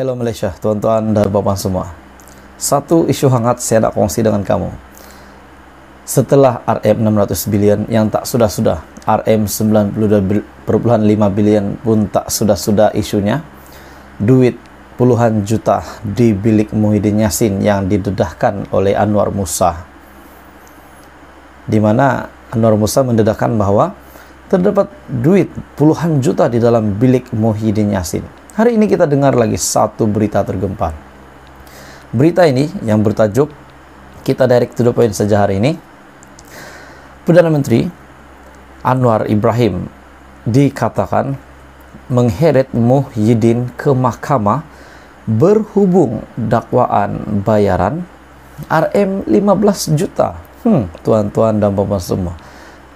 Hello Malaysia, tuan-tuan dan bapak semua. Satu isu hangat saya nak kongsi dengan kamu. Setelah RM600 bilion yang tak sudah-sudah, RM92.5 bilion pun tak sudah-sudah isunya, duit puluhan juta di bilik Muhyiddin Yassin yang didedahkan oleh Anwar Musa. Di mana Anwar Musa mendedahkan bahwa terdapat duit puluhan juta di dalam bilik Muhyiddin Yassin Hari ini kita dengar lagi satu berita tergempar. Berita ini yang bertajuk kita direct to the point saja hari ini. Perdana Menteri Anwar Ibrahim dikatakan mengheret Muhyiddin ke mahkamah berhubung dakwaan bayaran RM 15 juta. Hmm, tuan-tuan dan bapak semua.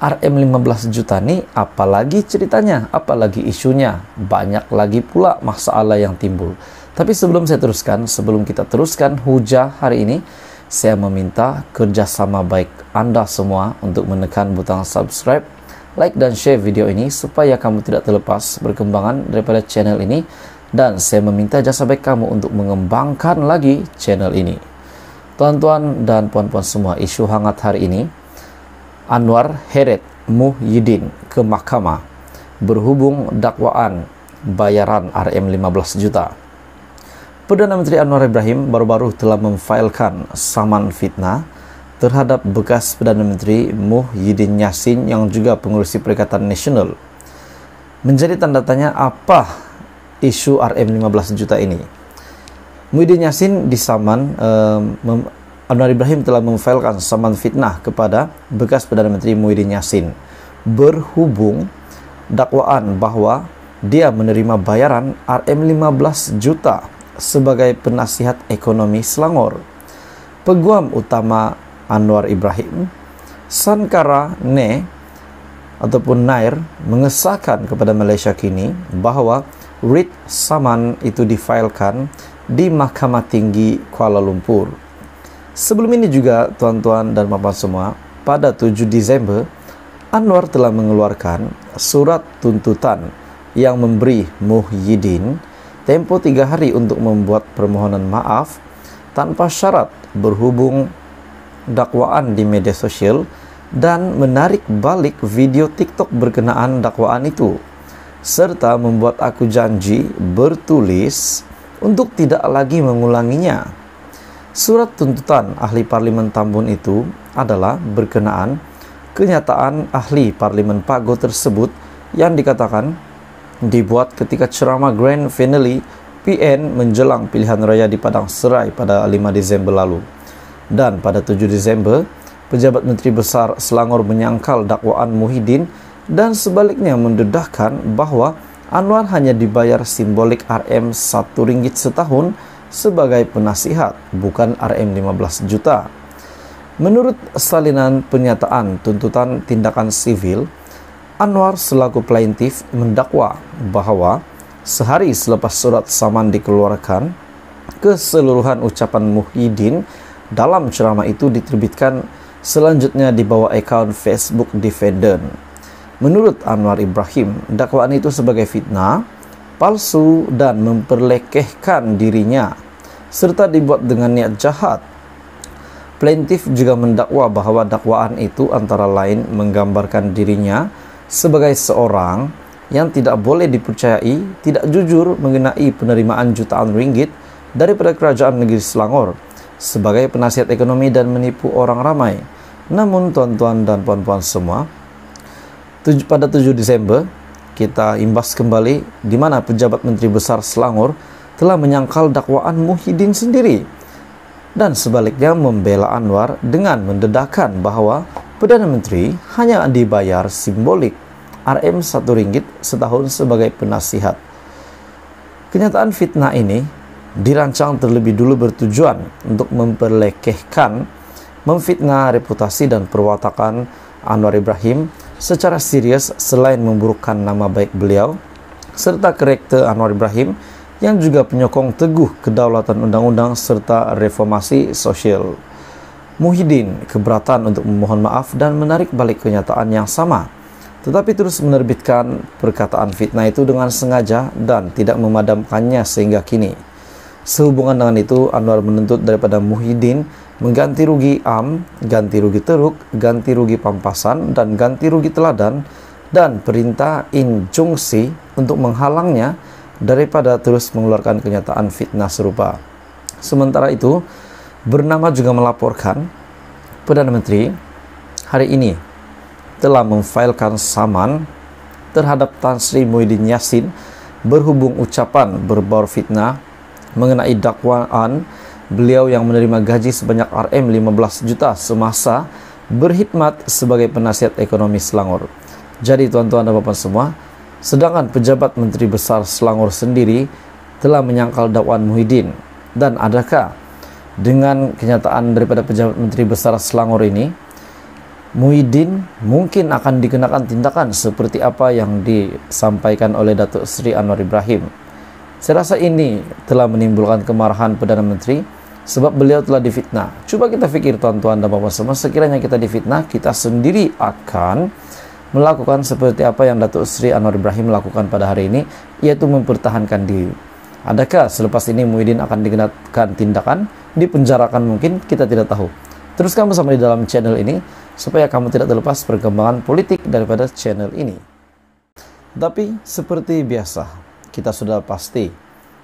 RM15 juta nih apalagi ceritanya, apalagi isunya, banyak lagi pula masalah yang timbul. Tapi sebelum saya teruskan, sebelum kita teruskan hujah hari ini, saya meminta kerjasama baik Anda semua untuk menekan butang subscribe, like dan share video ini supaya kamu tidak terlepas perkembangan daripada channel ini dan saya meminta jasa baik kamu untuk mengembangkan lagi channel ini. Tuan-tuan dan puan-puan semua, isu hangat hari ini Anwar Heret Muhyiddin ke mahkamah berhubung dakwaan bayaran RM 15 juta. Perdana Menteri Anwar Ibrahim baru-baru telah memfailkan saman fitnah terhadap bekas Perdana Menteri Muhyiddin Yassin yang juga pengurusi Perikatan Nasional. Menjadi tanda tanya apa isu RM 15 juta ini. Muhyiddin Yassin disaman um, eh, Anwar Ibrahim telah memfailkan saman fitnah kepada bekas Perdana Menteri Muhyiddin Yassin berhubung dakwaan bahwa dia menerima bayaran RM15 juta sebagai penasihat ekonomi Selangor. Peguam utama Anwar Ibrahim, Sankara Ne ataupun Nair mengesahkan kepada Malaysia kini bahwa writ saman itu difailkan di Mahkamah Tinggi Kuala Lumpur Sebelum ini juga, tuan-tuan dan papa semua, pada 7 Desember, Anwar telah mengeluarkan surat tuntutan yang memberi Muhyiddin tempo tiga hari untuk membuat permohonan maaf tanpa syarat berhubung dakwaan di media sosial dan menarik balik video TikTok berkenaan dakwaan itu serta membuat aku janji bertulis untuk tidak lagi mengulanginya Surat tuntutan ahli parlemen Tambun itu adalah berkenaan kenyataan ahli parlemen Pago tersebut yang dikatakan dibuat ketika ceramah Grand Finale PN menjelang pilihan raya di Padang Serai pada 5 Desember lalu. Dan pada 7 Desember, pejabat Menteri Besar Selangor menyangkal dakwaan Muhyiddin dan sebaliknya mendedahkan bahwa Anwar hanya dibayar simbolik RM 1 ringgit setahun sebagai penasihat, bukan RM15 juta. Menurut salinan pernyataan tuntutan tindakan sivil, Anwar selaku plaintif mendakwa bahwa sehari selepas surat saman dikeluarkan, keseluruhan ucapan Muhyiddin dalam ceramah itu diterbitkan selanjutnya di bawah akun Facebook Defendant. Menurut Anwar Ibrahim, dakwaan itu sebagai fitnah, palsu dan memperlekehkan dirinya serta dibuat dengan niat jahat. Plaintif juga mendakwa bahwa dakwaan itu antara lain menggambarkan dirinya sebagai seorang yang tidak boleh dipercayai, tidak jujur mengenai penerimaan jutaan ringgit daripada kerajaan negeri Selangor sebagai penasihat ekonomi dan menipu orang ramai. Namun tuan-tuan dan puan-puan semua, pada 7 Desember kita imbas kembali di mana pejabat Menteri Besar Selangor telah menyangkal dakwaan Muhyiddin sendiri dan sebaliknya membela Anwar dengan mendedahkan bahwa Perdana Menteri hanya dibayar simbolik RM satu ringgit setahun sebagai penasihat. Kenyataan fitnah ini dirancang terlebih dulu bertujuan untuk memperlekehkan, memfitnah reputasi dan perwatakan Anwar Ibrahim secara serius selain memburukkan nama baik beliau serta karakter Anwar Ibrahim yang juga penyokong teguh kedaulatan undang-undang serta reformasi sosial. Muhyiddin keberatan untuk memohon maaf dan menarik balik kenyataan yang sama, tetapi terus menerbitkan perkataan fitnah itu dengan sengaja dan tidak memadamkannya sehingga kini. Sehubungan dengan itu, Anwar menuntut daripada Muhyiddin mengganti rugi am, ganti rugi teruk, ganti rugi pampasan, dan ganti rugi teladan, dan perintah injungsi untuk menghalangnya daripada terus mengeluarkan kenyataan fitnah serupa. Sementara itu, bernama juga melaporkan Perdana Menteri hari ini telah memfailkan saman terhadap Tan Sri Muhyiddin Yassin berhubung ucapan berbaur fitnah mengenai dakwaan beliau yang menerima gaji sebanyak RM15 juta semasa berkhidmat sebagai penasihat ekonomi Selangor. Jadi tuan-tuan dan bapak semua, Sedangkan pejabat Menteri Besar Selangor sendiri telah menyangkal dakwaan Muhyiddin. Dan adakah dengan kenyataan daripada pejabat Menteri Besar Selangor ini, Muhyiddin mungkin akan dikenakan tindakan seperti apa yang disampaikan oleh Datuk Seri Anwar Ibrahim. Saya rasa ini telah menimbulkan kemarahan Perdana Menteri sebab beliau telah difitnah. Coba kita pikir tuan-tuan dan bapak semua, sekiranya kita difitnah, kita sendiri akan melakukan seperti apa yang Datuk Sri Anwar Ibrahim lakukan pada hari ini, yaitu mempertahankan diri. Adakah selepas ini Muhyiddin akan digenapkan tindakan, dipenjarakan mungkin, kita tidak tahu. Teruskan bersama di dalam channel ini, supaya kamu tidak terlepas perkembangan politik daripada channel ini. Tapi seperti biasa, kita sudah pasti,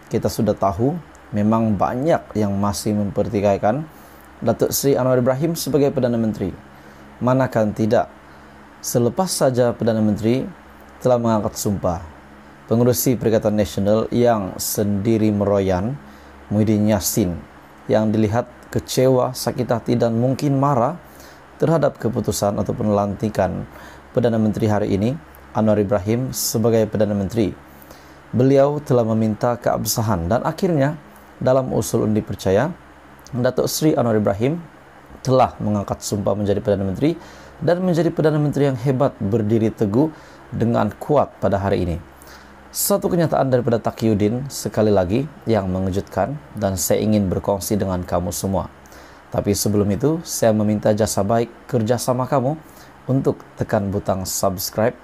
kita sudah tahu, memang banyak yang masih mempertikaikan Datuk Sri Anwar Ibrahim sebagai Perdana Menteri. Manakan tidak, selepas saja Perdana Menteri telah mengangkat sumpah. Pengurusi Perikatan Nasional yang sendiri meroyan Muhyiddin Yassin yang dilihat kecewa, sakit hati dan mungkin marah terhadap keputusan atau pelantikan Perdana Menteri hari ini Anwar Ibrahim sebagai Perdana Menteri. Beliau telah meminta keabsahan dan akhirnya dalam usul undi percaya Datuk Sri Anwar Ibrahim telah mengangkat sumpah menjadi Perdana Menteri dan menjadi Perdana Menteri yang hebat berdiri teguh dengan kuat pada hari ini. Satu kenyataan daripada Takyudin sekali lagi yang mengejutkan dan saya ingin berkongsi dengan kamu semua. Tapi sebelum itu, saya meminta jasa baik kerjasama kamu untuk tekan butang subscribe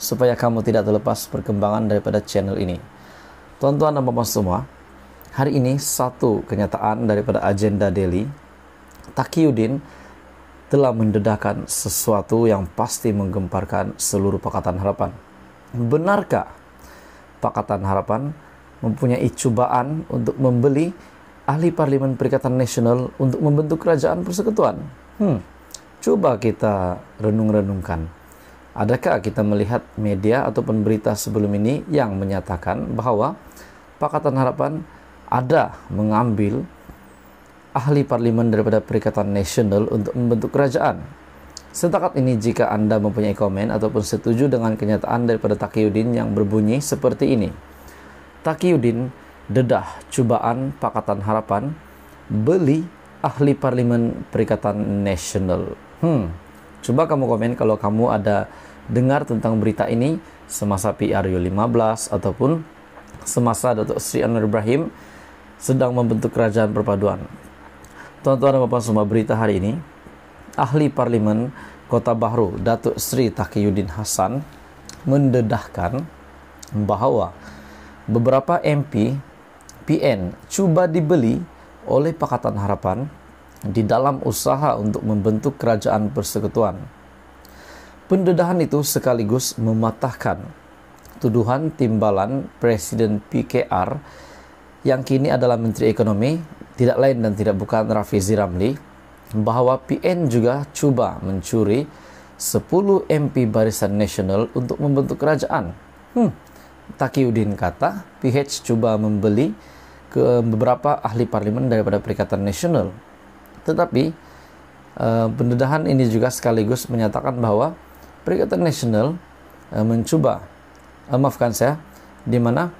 supaya kamu tidak terlepas perkembangan daripada channel ini. Tuan-tuan dan bapak semua, hari ini satu kenyataan daripada agenda daily, Takyudin telah mendedahkan sesuatu yang pasti menggemparkan seluruh Pakatan Harapan. Benarkah Pakatan Harapan mempunyai cubaan untuk membeli ahli parlimen Perikatan Nasional untuk membentuk kerajaan persekutuan? Hmm, coba kita renung-renungkan. Adakah kita melihat media atau berita sebelum ini yang menyatakan bahwa Pakatan Harapan ada mengambil ahli parlimen daripada Perikatan Nasional untuk membentuk kerajaan. Setakat ini jika Anda mempunyai komen ataupun setuju dengan kenyataan daripada Takiyuddin yang berbunyi seperti ini. Takiyuddin, dedah, cubaan, pakatan harapan, beli ahli Parlimen Perikatan Nasional. Hmm, coba kamu komen kalau kamu ada dengar tentang berita ini semasa PRU 15 ataupun semasa Datuk Sri Anwar Ibrahim sedang membentuk kerajaan perpaduan. Tuan-tuan dan puan semua berita hari ini, ahli parlimen Kota Bahru, Datuk Sri Takiyuddin Hassan mendedahkan bahawa beberapa MP PN cuba dibeli oleh Pakatan Harapan di dalam usaha untuk membentuk kerajaan persekutuan. Pendedahan itu sekaligus mematahkan tuduhan timbalan Presiden PKR yang kini adalah Menteri Ekonomi tidak lain dan tidak bukan Rafizi Ramli bahwa PN juga coba mencuri 10 MP Barisan Nasional untuk membentuk kerajaan. Hmm, Takiuddin kata, PH coba membeli ke beberapa ahli parlimen daripada Perikatan Nasional. Tetapi eh, pendedahan ini juga sekaligus menyatakan bahwa Perikatan Nasional eh, mencoba, eh, maafkan saya, di mana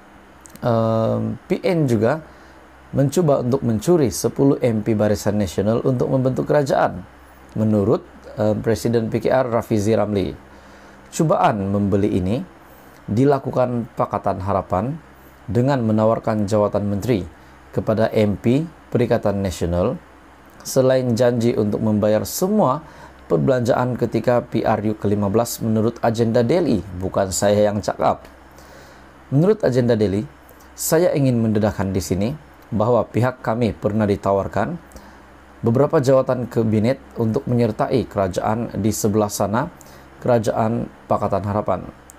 eh, PN juga mencoba untuk mencuri 10 MP Barisan Nasional untuk membentuk kerajaan, menurut uh, Presiden PKR Rafizi Ramli. Cobaan membeli ini dilakukan Pakatan Harapan dengan menawarkan jawatan menteri kepada MP Perikatan Nasional selain janji untuk membayar semua perbelanjaan ketika PRU ke-15 menurut agenda Delhi, bukan saya yang cakap. Menurut agenda Delhi, saya ingin mendedahkan di sini bahwa pihak kami pernah ditawarkan beberapa jawatan kabinet untuk menyertai kerajaan di sebelah sana, kerajaan Pakatan Harapan.